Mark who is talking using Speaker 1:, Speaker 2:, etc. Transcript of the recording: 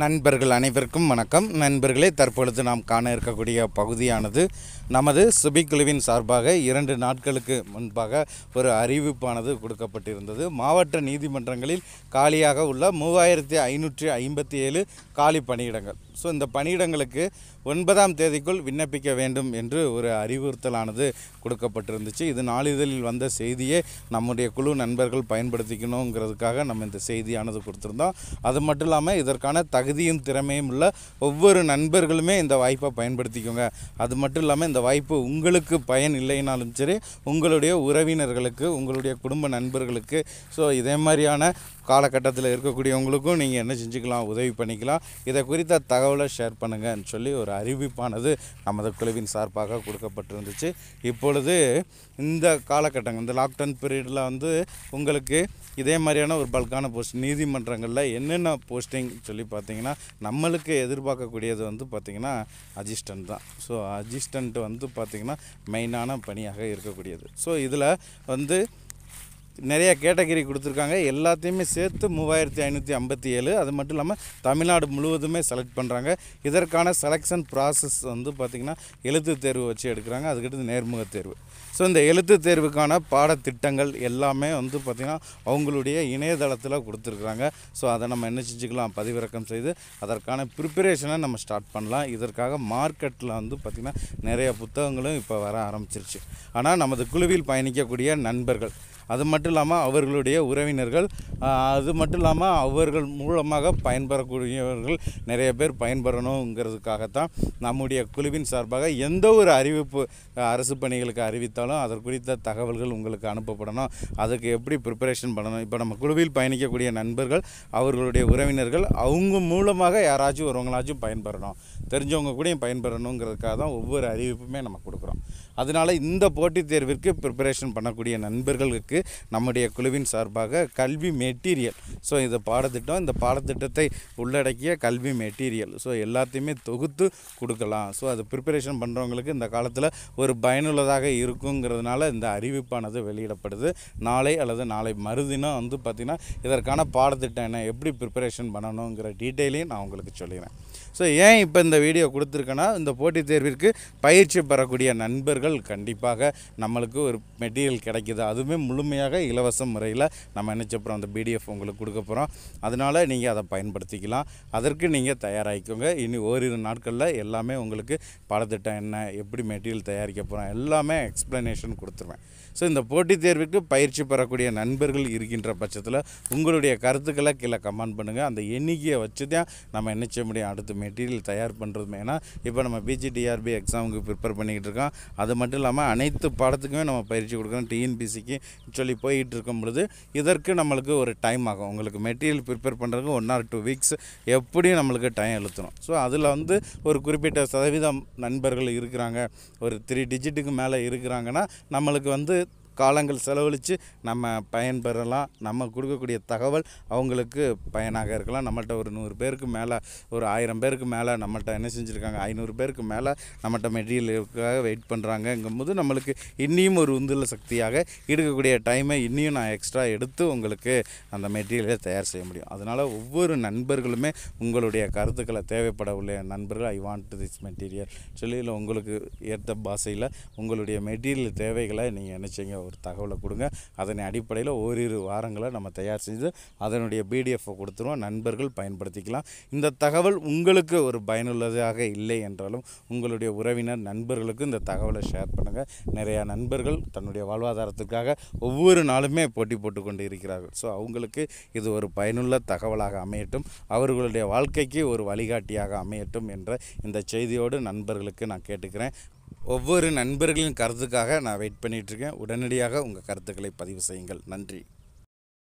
Speaker 1: நண்பர்கள் அனைவருக்கும் வணக்கம் நண்பர்களே தற்பொழுது நாம் காண இருக்கக்கூடிய பகுதியானது நமது சுபிக்குழுவின் சார்பாக இரண்டு நாட்களுக்கு முன்பாக ஒரு அறிவிப்பானது கொடுக்கப்பட்டிருந்தது மாவட்ட நீதிமன்றங்களில் காலியாக உள்ள மூவாயிரத்தி ஐநூற்றி ஐம்பத்தி ஏழு காலி பணியிடங்கள் ஸோ இந்த பணியிடங்களுக்கு ஒன்பதாம் தேதிக்குள் விண்ணப்பிக்க வேண்டும் என்று ஒரு அறிவுறுத்தலானது கொடுக்கப்பட்டிருந்துச்சு இது நாளிதழில் வந்த செய்தியை நம்முடைய குழு நண்பர்கள் பயன்படுத்திக்கணுங்கிறதுக்காக நம்ம இந்த செய்தியானது கொடுத்துருந்தோம் அது மட்டும் இல்லாமல் இதற்கான தகுதியும் திறமையும் உள்ள ஒவ்வொரு நண்பர்களுமே இந்த வாய்ப்பை பயன்படுத்திக்கோங்க அது மட்டும் இல்லாமல் இந்த வாய்ப்பு உங்களுக்கு பயன் இல்லைனாலும் சரி உங்களுடைய உறவினர்களுக்கு உங்களுடைய குடும்ப நண்பர்களுக்கு ஸோ இதே மாதிரியான காலகட்டத்தில் இருக்கக்கூடியவங்களுக்கும் நீங்கள் என்ன செஞ்சுக்கலாம் உதவி பண்ணிக்கலாம் இதை குறித்த த தகவலை ஷேர் பண்ணுங்கன்னு சொல்லி ஒரு அறிவிப்பானது நமது குழுவின் சார்பாக கொடுக்கப்பட்டிருந்துச்சு இப்பொழுது இந்த காலகட்டங்கள் இந்த லாக்டவுன் பீரியடில் வந்து உங்களுக்கு இதே மாதிரியான ஒரு பல்கான போஸ்ட் நீதிமன்றங்களில் என்னென்ன போஸ்டிங் சொல்லி பார்த்தீங்கன்னா நம்மளுக்கு எதிர்பார்க்கக்கூடியது வந்து பார்த்திங்கன்னா அஜிஸ்டன்ட் தான் ஸோ அசிஸ்டண்ட் வந்து பார்த்திங்கன்னா மெயினான பணியாக இருக்கக்கூடியது ஸோ இதில் வந்து நிறைய கேட்டகரி கொடுத்துருக்காங்க எல்லாத்தையுமே சேர்த்து மூவாயிரத்தி ஐநூற்றி ஐம்பத்தி ஏழு அது மட்டும் இல்லாமல் தமிழ்நாடு முழுவதுமே செலக்ட் பண்ணுறாங்க இதற்கான செலெக்ஷன் ப்ராசஸ் வந்து பார்த்திங்கன்னா எழுத்து தேர்வு வச்சு எடுக்கிறாங்க அதுக்கிட்ட நேர்முக தேர்வு ஸோ இந்த எழுத்து தேர்வுக்கான பாடத்திட்டங்கள் எல்லாமே வந்து பார்த்திங்கன்னா அவங்களுடைய இணையதளத்தில் கொடுத்துருக்குறாங்க ஸோ அதை நம்ம என்ன செஞ்சுக்கலாம் பதிவிறக்கம் செய்து அதற்கான ப்ரிப்பரேஷனை நம்ம ஸ்டார்ட் பண்ணலாம் இதற்காக மார்க்கெட்டில் வந்து பார்த்திங்கன்னா நிறைய புத்தகங்களும் இப்போ வர ஆரம்பிச்சிருச்சு ஆனால் நமது குழுவில் பயணிக்கக்கூடிய நண்பர்கள் அது மட்டும் இல்லாமல் அவர்களுடைய உறவினர்கள் அது மட்டும் இல்லாமல் அவர்கள் மூலமாக பயன்பெறக்கூடியவர்கள் நிறைய பேர் பயன்பெறணுங்கிறதுக்காகத்தான் நம்முடைய குழுவின் சார்பாக எந்த ஒரு அறிவிப்பு அரசு பணிகளுக்கு அறிவித்தாலும் அதற்குறித்த தகவல்கள் உங்களுக்கு அனுப்பப்படணும் அதுக்கு எப்படி ப்ரிப்பரேஷன் பண்ணணும் இப்போ நம்ம குழுவில் பயணிக்கக்கூடிய நண்பர்கள் அவர்களுடைய உறவினர்கள் அவங்க மூலமாக யாராச்சும் ஒருவங்களாச்சும் பயன்பெறணும் தெரிஞ்சவங்க கூடயும் பயன்பெறணுங்கிறதுக்காக தான் ஒவ்வொரு அறிவிப்புமே நம்ம கொடுக்குறோம் அதனால் இந்த போட்டித் தேர்விற்கு ப்ரிப்பரேஷன் பண்ணக்கூடிய நண்பர்களுக்கு நம்முடைய குழுவின் சார்பாக கல்வி மெட்டீரியல் ஸோ இந்த பாடத்திட்டம் இந்த பாடத்திட்டத்தை உள்ளடக்கிய கல்வி மெட்டீரியல் ஸோ எல்லாத்தையுமே தொகுத்து கொடுக்கலாம் ஸோ அது ப்ரிப்பரேஷன் பண்ணுறவங்களுக்கு இந்த காலத்தில் ஒரு பயனுள்ளதாக இருக்குங்கிறதுனால இந்த அறிவிப்பானது வெளியிடப்படுது நாளை அல்லது நாளை மறுதினம் வந்து பார்த்திங்கன்னா இதற்கான பாடத்திட்டம் என்ன எப்படி ப்ரிப்பரேஷன் பண்ணணுங்கிற டீட்டெயிலையும் நான் உங்களுக்கு சொல்லிடுறேன் ஸோ ஏன் இப்போ இந்த வீடியோ கொடுத்துருக்கேன்னா இந்த போட்டித் தேர்விற்கு பயிற்சி பெறக்கூடிய நண்பர்கள் பொருட்கள் கண்டிப்பாக நம்மளுக்கு ஒரு மெட்டீரியல் கிடைக்கிது அதுவுமே முழுமையாக இலவச முறையில் நம்ம என்ன அந்த பிடிஎஃப் உங்களுக்கு கொடுக்க போகிறோம் அதனால் நீங்கள் அதை பயன்படுத்திக்கலாம் அதற்கு நீங்கள் தயாராகிக்கோங்க இனி ஓரிரு நாட்களில் எல்லாமே உங்களுக்கு பாடத்திட்டம் என்ன எப்படி மெட்டீரியல் தயாரிக்க போகிறோம் எல்லாமே எக்ஸ்ப்ளனேஷன் கொடுத்துருவேன் ஸோ இந்த போட்டித் தேர்வுக்கு பயிற்சி பெறக்கூடிய நண்பர்கள் இருக்கின்ற பட்சத்தில் உங்களுடைய கருத்துக்களை கீழே கமெண்ட் பண்ணுங்கள் அந்த எண்ணிக்கையை வச்சு தான் நம்ம என்ன செய்ய முடியும் அடுத்து மெட்டீரியல் தயார் பண்ணுறது ஏன்னா இப்போ நம்ம பிஜிடிஆர்பி எக்ஸாமுக்கு ப்ரிப்பேர் பண்ணிக்கிட்டு இருக்கோம் அது அது மட்டும் இல்லாமல் அனைத்து பாடத்துக்குமே நம்ம பயிற்சி கொடுக்குறோம் டிஎன்பிசிக்கு சொல்லி போயிட்டு இருக்கும் பொழுது இதற்கு நம்மளுக்கு ஒரு டைம் ஆகும் உங்களுக்கு மெட்டீரியல் ப்ரிப்பேர் பண்ணுறதுக்கு ஒன் ஆர் டூ வீக்ஸ் எப்படியும் நம்மளுக்கு டைம் எழுத்தணும் ஸோ அதில் வந்து ஒரு குறிப்பிட்ட சதவீதம் நண்பர்கள் இருக்கிறாங்க ஒரு த்ரீ டிஜிட்டுக்கு மேலே இருக்கிறாங்கன்னா நம்மளுக்கு வந்து காலங்கள் செலவழித்து நம்ம பயன்பெறலாம் நம்ம கொடுக்கக்கூடிய தகவல் அவங்களுக்கு பயனாக இருக்கலாம் நம்மள்கிட்ட ஒரு நூறு பேருக்கு மேலே ஒரு ஆயிரம் பேருக்கு மேலே நம்மள்கிட்ட என்ன செஞ்சுருக்காங்க ஐநூறு பேருக்கு மேலே நம்மகிட்ட மெட்டீரியலுக்காக வெயிட் பண்ணுறாங்கங்கும்போது நம்மளுக்கு இன்னியும் ஒரு உந்துள்ள சக்தியாக இருக்கக்கூடிய டைமை இன்னியும் நான் எக்ஸ்ட்ரா எடுத்து உங்களுக்கு அந்த மெட்டீரியலை தயார் செய்ய முடியும் அதனால் ஒவ்வொரு நண்பர்களுமே உங்களுடைய கருத்துக்களை தேவைப்பட உள்ள நண்பர்கள் ஐ வாண்ட் திஸ் மெட்டீரியல் சொல்லி உங்களுக்கு ஏற்ற பாஷையில் உங்களுடைய மெட்டீரியல் தேவைகளை நீங்கள் நினச்சிங்க ஒரு தகவலை கொடுங்க அதனை அடிப்படையில் ஓரிரு வாரங்களை நம்ம தயார் செஞ்சு அதனுடைய பிடிஎஃப்பை கொடுத்துருவோம் நண்பர்கள் பயன்படுத்திக்கலாம் இந்த தகவல் உங்களுக்கு ஒரு பயனுள்ளதாக இல்லை என்றாலும் உங்களுடைய உறவினர் நண்பர்களுக்கு இந்த தகவலை ஷேர் பண்ணுங்கள் நிறையா நண்பர்கள் தன்னுடைய வாழ்வாதாரத்துக்காக ஒவ்வொரு நாளுமே போட்டி போட்டுக்கொண்டு இருக்கிறார்கள் ஸோ அவங்களுக்கு இது ஒரு பயனுள்ள தகவலாக அமையட்டும் அவர்களுடைய வாழ்க்கைக்கு ஒரு வழிகாட்டியாக அமையட்டும் என்ற இந்த செய்தியோடு நண்பர்களுக்கு நான் கேட்டுக்கிறேன் ஒவ்வொரு நண்பர்களின் கருத்துக்காக நான் வெயிட் பண்ணிகிட்ருக்கேன் உடனடியாக உங்கள் கருத்துக்களை பதிவு செய்யுங்கள் நன்றி